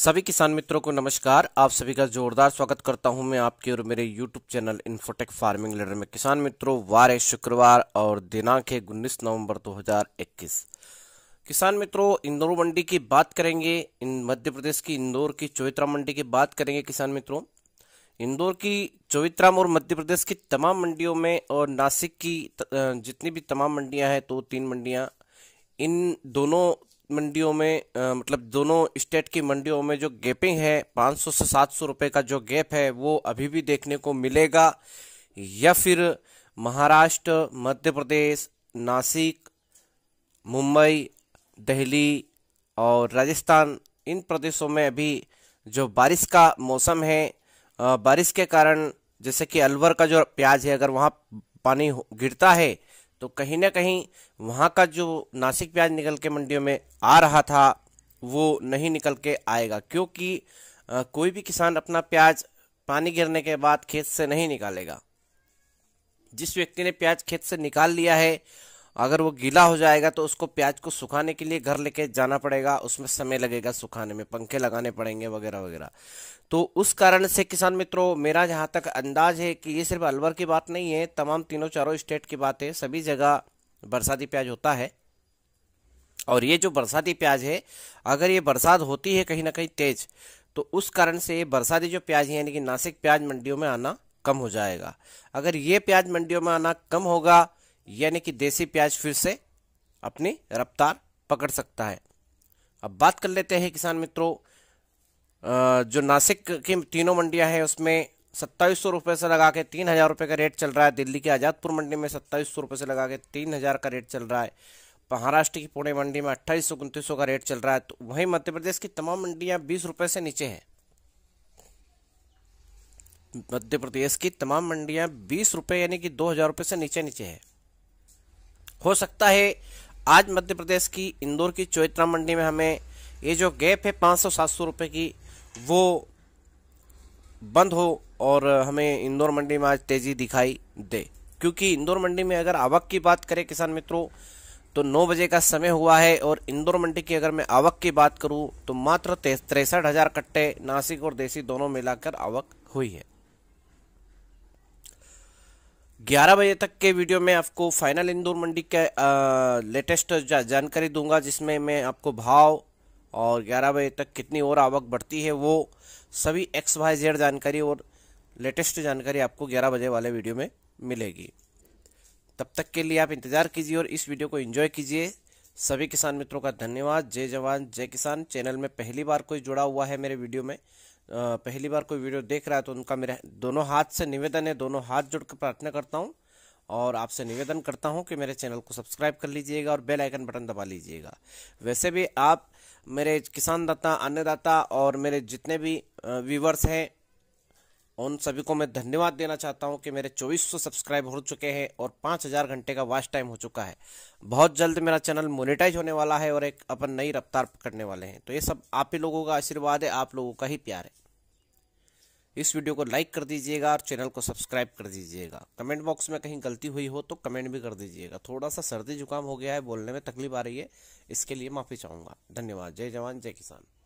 सभी किसान मित्रों को नमस्कार आप सभी का जोरदार स्वागत करता हूं मैं आपके और मेरे YouTube channel Infotech Farming Leader में किसान मित्रों वारे शुक्रवार और दिनांक है उन्नीस नवंबर 2021 किसान मित्रों इंदौर मंडी की बात करेंगे इन मध्य प्रदेश की इंदौर की चौवित्रा मंडी की बात करेंगे किसान मित्रों इंदौर की चौवित्राम और मध्य प्रदेश की तमाम मंडियों में और नासिक की जितनी भी तमाम मंडियां हैं तो तीन मंडियां इन दोनों मंडियों में आ, मतलब दोनों स्टेट की मंडियों में जो गैपिंग है 500 से 700 रुपए का जो गैप है वो अभी भी देखने को मिलेगा या फिर महाराष्ट्र मध्य प्रदेश नासिक मुंबई दिल्ली और राजस्थान इन प्रदेशों में अभी जो बारिश का मौसम है आ, बारिश के कारण जैसे कि अलवर का जो प्याज है अगर वहाँ पानी गिरता है तो कहीं ना कहीं वहाँ का जो नासिक प्याज निकल के मंडियों में आ रहा था वो नहीं निकल के आएगा क्योंकि कोई भी किसान अपना प्याज पानी गिरने के बाद खेत से नहीं निकालेगा जिस व्यक्ति ने प्याज खेत से निकाल लिया है अगर वो गीला हो जाएगा तो उसको प्याज को सुखाने के लिए घर लेके जाना पड़ेगा उसमें समय लगेगा सुखाने में पंखे लगाने पड़ेंगे वगैरह वगैरह तो उस कारण से किसान मित्रों मेरा जहाँ तक अंदाज है कि ये सिर्फ अलवर की बात नहीं है तमाम तीनों चारों स्टेट की बात है सभी जगह बरसाती प्याज होता है और ये जो बरसाती प्याज है अगर ये बरसात होती है कहीं ना कहीं तेज तो उस कारण से ये बरसाती जो प्याज है यानी कि नासिक प्याज मंडियों में आना कम हो जाएगा अगर ये प्याज मंडियों में आना कम होगा यानी कि देसी प्याज फिर से अपनी रफ्तार पकड़ सकता है अब बात कर लेते हैं किसान मित्रों जो नासिक की तीनों मंडियां हैं उसमें सत्ताईस सौ रुपये से लगा के तीन हज़ार रुपये का रेट चल रहा है दिल्ली की आज़ादपुर मंडी में सत्ताईस सौ रुपये से लगा के तीन हज़ार का रेट चल रहा है महाराष्ट्र की पुणे मंडी में अट्ठाईस सौ उनतीस सौ का रेट चल रहा है तो वहीं मध्य प्रदेश की तमाम मंडियां बीस रुपये से नीचे हैं मध्य प्रदेश की तमाम मंडियां बीस रुपये यानी कि दो हज़ार रुपये से नीचे नीचे है हो सकता है आज मध्य प्रदेश की इंदौर की चौत्रा मंडी में हमें ये जो गैप है पाँच सौ सात सौ रुपये की वो बंद हो और हमें इंदौर मंडी में आज तेज़ी दिखाई दे क्योंकि इंदौर मंडी में अगर आवक की बात करें किसान मित्रों तो 9 बजे का समय हुआ है और इंदौर मंडी की अगर मैं आवक की बात करूं तो मात्र तिरसठ हज़ार कट्टे नासिक और देसी दोनों मिलाकर आवक हुई है 11 बजे तक के वीडियो में आपको फाइनल इंदौर मंडी का लेटेस्ट जा, जानकारी दूंगा जिसमें मैं आपको भाव और 11 बजे तक कितनी और आवक बढ़ती है वो सभी एक्स वाई जेड जानकारी और लेटेस्ट जानकारी आपको 11 बजे वाले वीडियो में मिलेगी तब तक के लिए आप इंतज़ार कीजिए और इस वीडियो को इन्जॉय कीजिए सभी किसान मित्रों का धन्यवाद जय जवान जय किसान चैनल में पहली बार कोई जुड़ा हुआ है मेरे वीडियो में पहली बार कोई वीडियो देख रहा है तो उनका मेरे दोनों हाथ से निवेदन है दोनों हाथ जोड़कर प्रार्थना करता हूँ और आपसे निवेदन करता हूँ कि मेरे चैनल को सब्सक्राइब कर लीजिएगा और बेल आइकन बटन दबा लीजिएगा वैसे भी आप मेरे किसान दाता अन्नदाता और मेरे जितने भी व्यूवर्स हैं उन सभी को मैं धन्यवाद देना चाहता हूं कि मेरे 2400 सब्सक्राइब हो चुके हैं और 5000 घंटे का वॉच टाइम हो चुका है बहुत जल्द मेरा चैनल मोनेटाइज होने वाला है और एक अपन नई रफ्तार पकड़ने वाले हैं तो ये सब आप ही लोगों का आशीर्वाद है आप लोगों का ही प्यार है इस वीडियो को लाइक कर दीजिएगा और चैनल को सब्सक्राइब कर दीजिएगा कमेंट बॉक्स में कहीं गलती हुई हो तो कमेंट भी कर दीजिएगा थोड़ा सा सर्दी जुकाम हो गया है बोलने में तकलीफ आ रही है इसके लिए माफ़ी चाहूँगा धन्यवाद जय जवान जय किसान